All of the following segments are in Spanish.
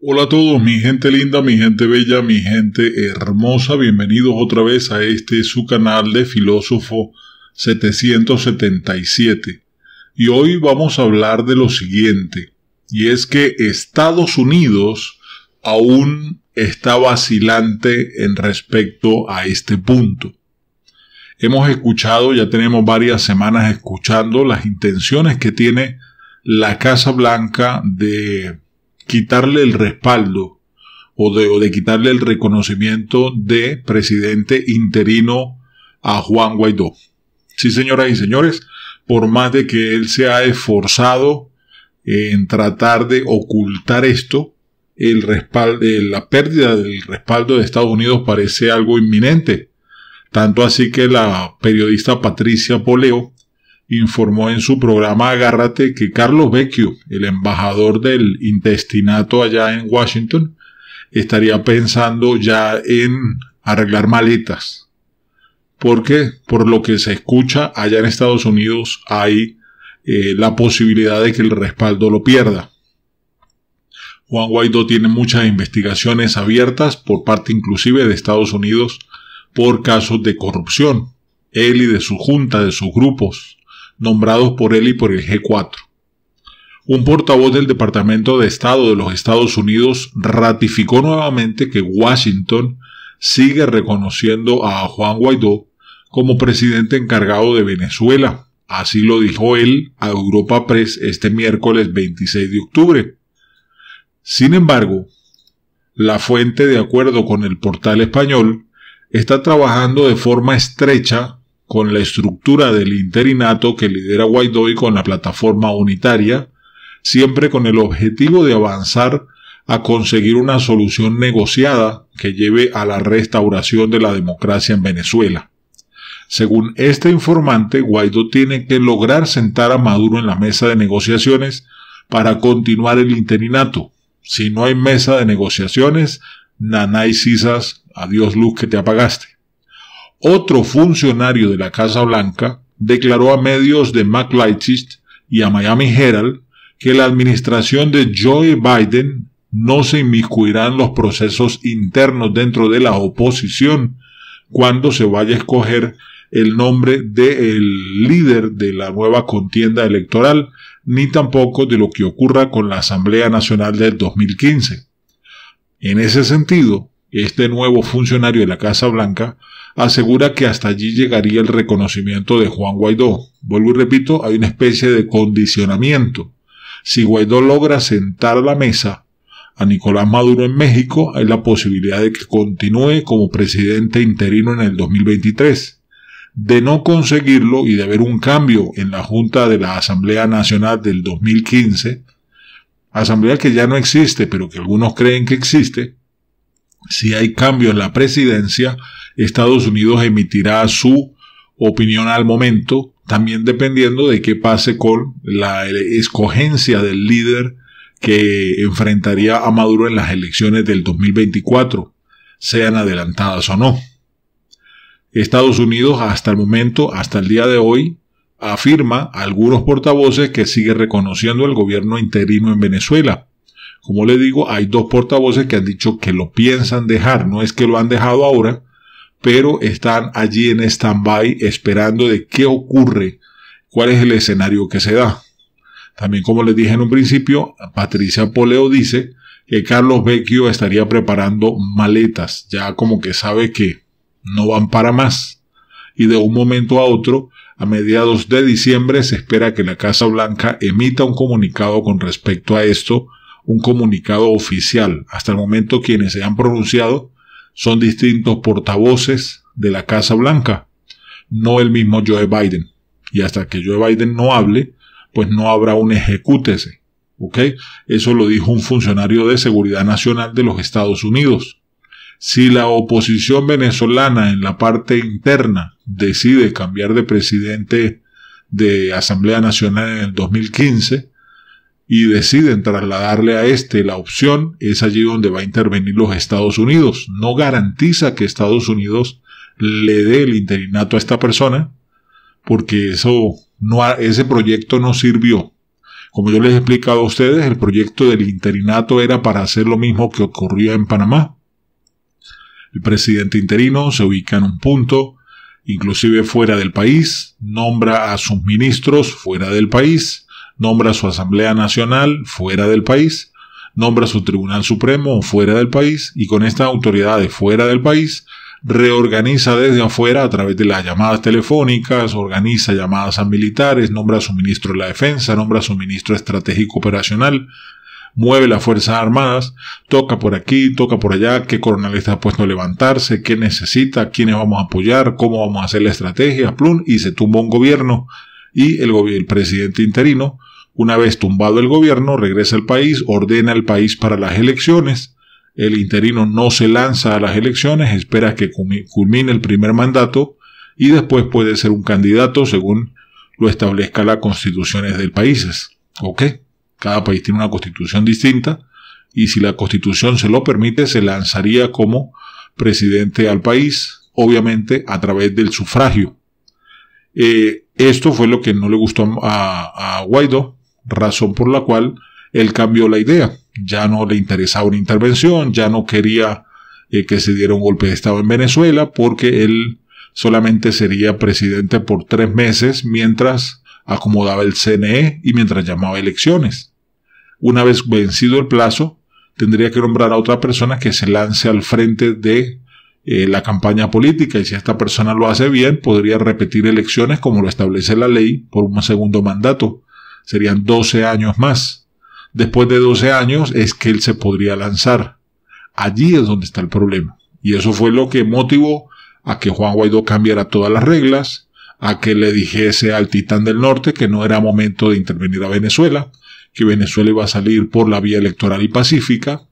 Hola a todos, mi gente linda, mi gente bella, mi gente hermosa, bienvenidos otra vez a este su canal de filósofo 777. Y hoy vamos a hablar de lo siguiente, y es que Estados Unidos aún está vacilante en respecto a este punto. Hemos escuchado, ya tenemos varias semanas escuchando las intenciones que tiene la Casa Blanca de quitarle el respaldo o de, quitarle el reconocimiento de presidente interino a Juan Guaidó. Sí, señoras y señores, por más de que él se ha esforzado en tratar de ocultar esto, el respaldo, eh, la pérdida del respaldo de Estados Unidos parece algo inminente. Tanto así que la periodista Patricia Poleo informó en su programa Agárrate que Carlos Vecchio, el embajador del intestinato allá en Washington, estaría pensando ya en arreglar maletas. Porque, por lo que se escucha, allá en Estados Unidos hay eh, la posibilidad de que el respaldo lo pierda. Juan Guaidó tiene muchas investigaciones abiertas por parte inclusive de Estados Unidos por casos de corrupción, él y de su junta, de sus grupos nombrados por él y por el G4. Un portavoz del Departamento de Estado de los Estados Unidos ratificó nuevamente que Washington sigue reconociendo a Juan Guaidó como presidente encargado de Venezuela. Así lo dijo él a Europa Press este miércoles 26 de octubre. Sin embargo, la fuente, de acuerdo con el portal español, está trabajando de forma estrecha con la estructura del interinato que lidera Guaidó y con la plataforma unitaria, siempre con el objetivo de avanzar a conseguir una solución negociada que lleve a la restauración de la democracia en Venezuela. Según este informante, Guaidó tiene que lograr sentar a Maduro en la mesa de negociaciones para continuar el interinato. Si no hay mesa de negociaciones, nanay sisas, adiós luz que te apagaste. Otro funcionario de la Casa Blanca declaró a medios de McLeish y a Miami Herald que la administración de Joe Biden no se inmiscuirá en los procesos internos dentro de la oposición cuando se vaya a escoger el nombre del líder de la nueva contienda electoral, ni tampoco de lo que ocurra con la Asamblea Nacional del 2015. En ese sentido, este nuevo funcionario de la Casa Blanca asegura que hasta allí llegaría el reconocimiento de Juan Guaidó. Vuelvo y repito, hay una especie de condicionamiento. Si Guaidó logra sentar la mesa a Nicolás Maduro en México, hay la posibilidad de que continúe como presidente interino en el 2023. De no conseguirlo y de haber un cambio en la Junta de la Asamblea Nacional del 2015, asamblea que ya no existe, pero que algunos creen que existe, si hay cambio en la presidencia, Estados Unidos emitirá su opinión al momento, también dependiendo de qué pase con la escogencia del líder que enfrentaría a Maduro en las elecciones del 2024, sean adelantadas o no. Estados Unidos hasta el momento, hasta el día de hoy, afirma algunos portavoces que sigue reconociendo el gobierno interino en Venezuela, como les digo, hay dos portavoces que han dicho que lo piensan dejar, no es que lo han dejado ahora, pero están allí en stand-by esperando de qué ocurre, cuál es el escenario que se da. También, como les dije en un principio, Patricia Poleo dice que Carlos Vecchio estaría preparando maletas, ya como que sabe que no van para más. Y de un momento a otro, a mediados de diciembre, se espera que la Casa Blanca emita un comunicado con respecto a esto un comunicado oficial. Hasta el momento quienes se han pronunciado son distintos portavoces de la Casa Blanca, no el mismo Joe Biden. Y hasta que Joe Biden no hable, pues no habrá un ejecútese. ¿Ok? Eso lo dijo un funcionario de Seguridad Nacional de los Estados Unidos. Si la oposición venezolana en la parte interna decide cambiar de presidente de Asamblea Nacional en el 2015, y deciden trasladarle a este la opción, es allí donde va a intervenir los Estados Unidos. No garantiza que Estados Unidos le dé el interinato a esta persona, porque eso no, ese proyecto no sirvió. Como yo les he explicado a ustedes, el proyecto del interinato era para hacer lo mismo que ocurrió en Panamá. El presidente interino se ubica en un punto, inclusive fuera del país, nombra a sus ministros fuera del país, nombra su Asamblea Nacional fuera del país, nombra su Tribunal Supremo fuera del país y con estas autoridades fuera del país reorganiza desde afuera a través de las llamadas telefónicas, organiza llamadas a militares, nombra a su ministro de la defensa, nombra a su ministro estratégico operacional, mueve las Fuerzas Armadas, toca por aquí, toca por allá, qué coronel está puesto a levantarse, qué necesita, quiénes vamos a apoyar, cómo vamos a hacer la estrategia, plum, y se tumba un gobierno y el, el presidente interino una vez tumbado el gobierno, regresa al país, ordena el país para las elecciones. El interino no se lanza a las elecciones, espera que culmine el primer mandato y después puede ser un candidato según lo establezca las constituciones del país. ¿Ok? Cada país tiene una constitución distinta y si la constitución se lo permite, se lanzaría como presidente al país, obviamente a través del sufragio. Eh, esto fue lo que no le gustó a, a Guaidó razón por la cual él cambió la idea. Ya no le interesaba una intervención, ya no quería eh, que se diera un golpe de Estado en Venezuela, porque él solamente sería presidente por tres meses mientras acomodaba el CNE y mientras llamaba elecciones. Una vez vencido el plazo, tendría que nombrar a otra persona que se lance al frente de eh, la campaña política y si esta persona lo hace bien, podría repetir elecciones como lo establece la ley por un segundo mandato serían 12 años más. Después de 12 años es que él se podría lanzar. Allí es donde está el problema. Y eso fue lo que motivó a que Juan Guaidó cambiara todas las reglas, a que le dijese al titán del norte que no era momento de intervenir a Venezuela, que Venezuela iba a salir por la vía electoral y pacífica,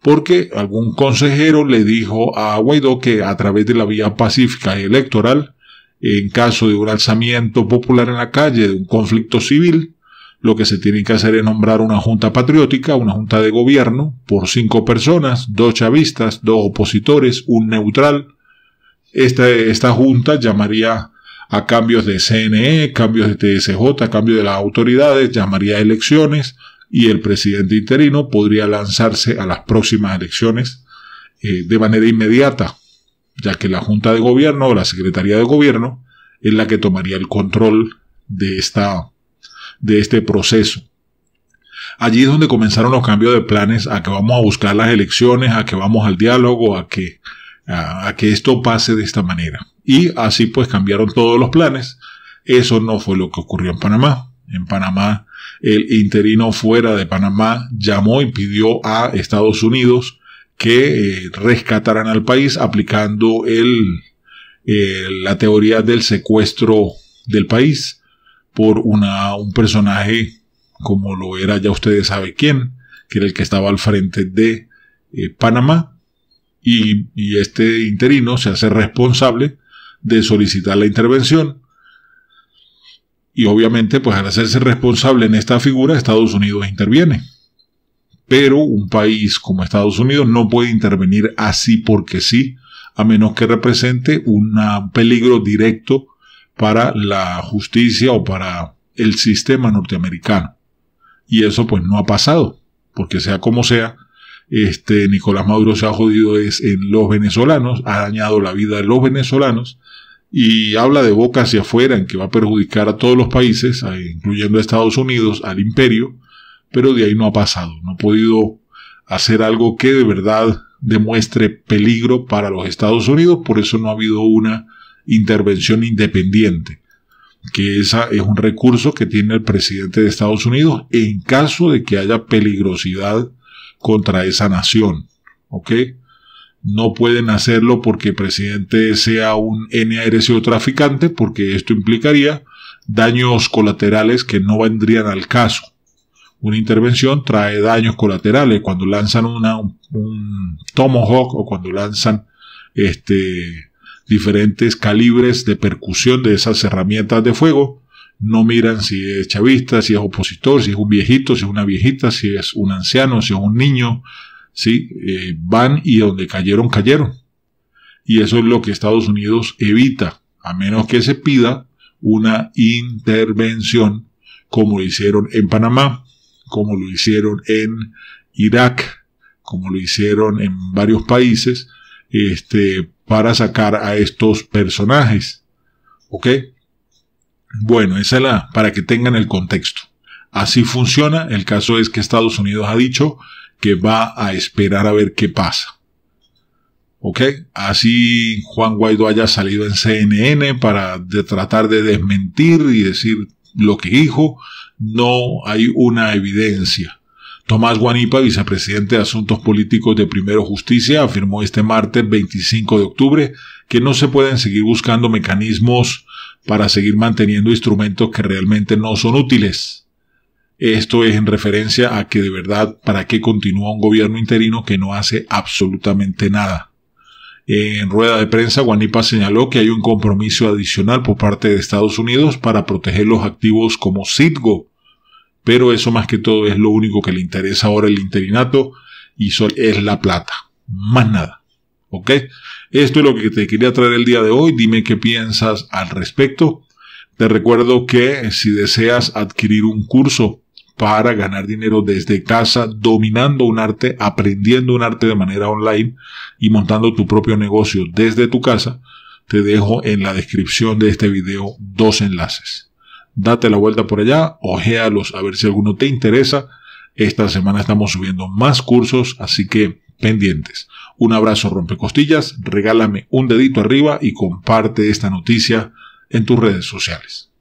porque algún consejero le dijo a Guaidó que a través de la vía pacífica y electoral, en caso de un alzamiento popular en la calle, de un conflicto civil, lo que se tiene que hacer es nombrar una junta patriótica, una junta de gobierno, por cinco personas, dos chavistas, dos opositores, un neutral. Esta, esta junta llamaría a cambios de CNE, cambios de TSJ, cambios de las autoridades, llamaría a elecciones y el presidente interino podría lanzarse a las próximas elecciones eh, de manera inmediata, ya que la Junta de Gobierno o la Secretaría de Gobierno es la que tomaría el control de esta de este proceso. Allí es donde comenzaron los cambios de planes a que vamos a buscar las elecciones, a que vamos al diálogo, a que, a, que esto pase de esta manera. Y así pues cambiaron todos los planes. Eso no fue lo que ocurrió en Panamá. En Panamá, el interino fuera de Panamá llamó y pidió a Estados Unidos que eh, rescataran al país aplicando el, eh, la teoría del secuestro del país por una, un personaje como lo era ya ustedes saben quién, que era el que estaba al frente de eh, Panamá, y, y este interino se hace responsable de solicitar la intervención y obviamente, pues al hacerse responsable en esta figura, Estados Unidos interviene. Pero un país como Estados Unidos no puede intervenir así porque sí, a menos que represente un peligro directo para la justicia o para el sistema norteamericano. Y eso pues no ha pasado, porque sea como sea, este Nicolás Maduro se ha jodido es en los venezolanos, ha dañado la vida de los venezolanos y habla de boca hacia afuera en que va a perjudicar a todos los países, incluyendo a Estados Unidos, al imperio, pero de ahí no ha pasado, no ha podido hacer algo que de verdad demuestre peligro para los Estados Unidos, por eso no ha habido una intervención independiente, que esa es un recurso que tiene el presidente de Estados Unidos en caso de que haya peligrosidad contra esa nación. ¿Ok? No pueden hacerlo porque el presidente sea un NRC o traficante, porque esto implicaría daños colaterales que no vendrían al caso. Una intervención trae daños colaterales cuando lanzan una, un Tomahawk o cuando lanzan este, diferentes calibres de percusión de esas herramientas de fuego. No miran si es chavista, si es opositor, si es un viejito, si es una viejita, si es un anciano, si es un niño. si eh, van y donde cayeron, cayeron. Y eso es lo que Estados Unidos evita, a menos que se pida una intervención como lo hicieron en Panamá, como lo hicieron en Irak, como lo hicieron en varios países, este, para sacar a estos personajes. ¿Ok? Bueno, esa es la, para que tengan el contexto. Así funciona. El caso es que Estados Unidos ha dicho que va a esperar a ver qué pasa. ¿Ok? Así Juan Guaidó haya salido en CNN para tratar de desmentir y decir lo que dijo, no hay una evidencia. Tomás Guanipa, vicepresidente de Asuntos Políticos de Primero Justicia, afirmó este martes 25 de octubre que no se pueden seguir buscando mecanismos para seguir manteniendo instrumentos que realmente no son útiles. Esto es en referencia a que de verdad, ¿para qué continúa un gobierno interino que no hace absolutamente nada? En rueda de prensa, Guanipa señaló que hay un compromiso adicional por parte de Estados Unidos para proteger los activos como Citgo, pero eso más que todo es lo único que le interesa ahora el interinato y es la plata. Más nada. ¿Ok? Esto es lo que te quería traer el día de hoy. Dime qué piensas al respecto. Te recuerdo que si deseas adquirir un curso para ganar dinero desde casa, dominando un arte, aprendiendo un arte de manera online y montando tu propio negocio desde tu casa, te dejo en la descripción de este video dos enlaces date la vuelta por allá, ojealos a ver si alguno te interesa. Esta semana estamos subiendo más cursos, así que pendientes. Un abrazo rompecostillas, regálame un dedito arriba y comparte esta noticia en tus redes sociales.